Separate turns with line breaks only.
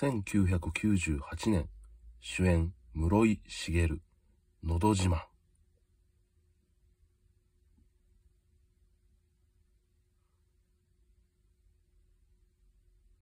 1998年、主演、室井茂、のど自慢。